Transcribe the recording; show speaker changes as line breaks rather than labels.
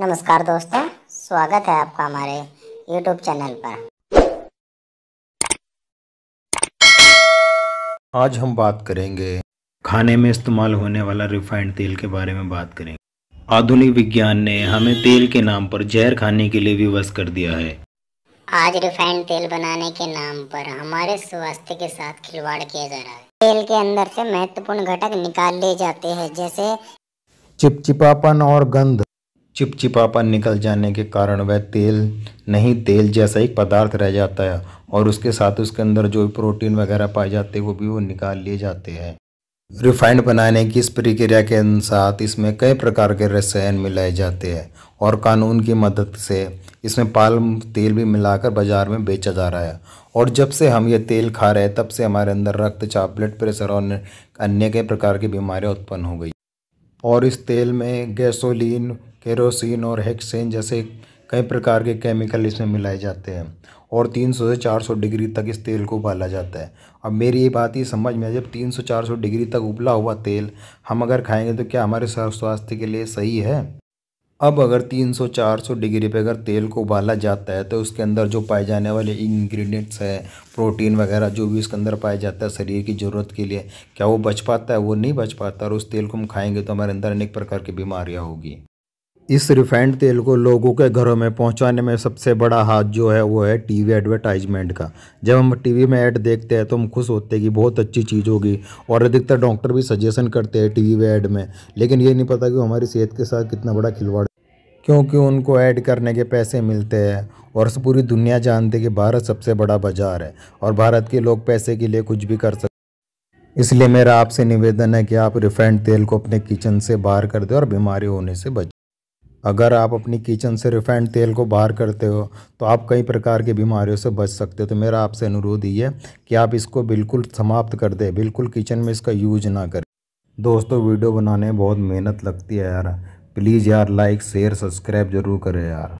नमस्कार दोस्तों स्वागत है आपका हमारे YouTube चैनल पर आज हम बात करेंगे खाने में इस्तेमाल होने वाला रिफाइंड तेल के बारे में बात करेंगे आधुनिक विज्ञान ने हमें तेल के नाम पर जहर खाने के लिए विवश कर दिया है आज रिफाइंड तेल बनाने के नाम पर हमारे स्वास्थ्य के साथ खिलवाड़ किया जा रहा है तेल के अंदर से महत्वपूर्ण घटक निकाल लिए जाते हैं जैसे चिपचिपापन और गंध चिपचिपापन निकल जाने के कारण वह तेल नहीं तेल जैसा एक पदार्थ रह जाता है और उसके साथ उसके अंदर जो प्रोटीन वगैरह पाए जाते हैं वो भी वो निकाल लिए जाते हैं रिफाइंड बनाने की इस प्रक्रिया के अनुसार इसमें कई प्रकार के रसायन मिलाए जाते हैं और कानून की मदद से इसमें पाल्म तेल भी मिलाकर बाज़ार में बेचा जा रहा है और जब से हम ये तेल खा रहे हैं तब से हमारे अंदर रक्तचाप ब्लड प्रेशर और अन्य कई प्रकार की बीमारियाँ उत्पन्न हो गई और इस तेल में गैसोलीन केरोसिन और हेक्सेन जैसे कई प्रकार के केमिकल इसमें मिलाए जाते हैं और 300 से 400 डिग्री तक इस तेल को उबाला जाता है अब मेरी ये बात ही समझ में जब 300 400 डिग्री तक उबला हुआ तेल हम अगर खाएंगे तो क्या हमारे स्वास्थ्य के लिए सही है अब अगर 300-400 डिग्री पे अगर तेल को उबाला जाता है तो उसके अंदर जो पाए जाने वाले इंग्रेडिएंट्स है प्रोटीन वगैरह जो भी उसके अंदर पाया जाता है शरीर की ज़रूरत के लिए क्या वो बच पाता है वो नहीं बच पाता और उस तेल को हम खाएंगे तो हमारे अंदर अनेक प्रकार की बीमारियाँ होगी इस रिफाइंड तेल को लोगों के घरों में पहुंचाने में सबसे बड़ा हाथ जो है वो है टीवी एडवर्टाइजमेंट का जब हम टीवी में ऐड देखते हैं तो हम खुश होते हैं कि बहुत अच्छी चीज़ होगी और अधिकतर डॉक्टर भी सजेशन करते हैं टीवी वी ऐड में लेकिन ये नहीं पता कि हमारी सेहत के साथ कितना बड़ा खिलवाड़ क्योंकि उनको ऐड करने के पैसे मिलते हैं और पूरी दुनिया जानती है कि भारत सबसे बड़ा बाज़ार है और भारत के लोग पैसे के लिए कुछ भी कर सकते इसलिए मेरा आपसे निवेदन है कि आप रिफाइंड तेल को अपने किचन से बाहर कर दें और बीमारी होने से बचें अगर आप अपनी किचन से रिफाइंड तेल को बाहर करते हो तो आप कई प्रकार की बीमारियों से बच सकते हो तो मेरा आपसे अनुरोध ये है कि आप इसको बिल्कुल समाप्त कर दें बिल्कुल किचन में इसका यूज ना करें दोस्तों वीडियो बनाने में बहुत मेहनत लगती है यार प्लीज़ यार लाइक शेयर सब्सक्राइब जरूर करें यार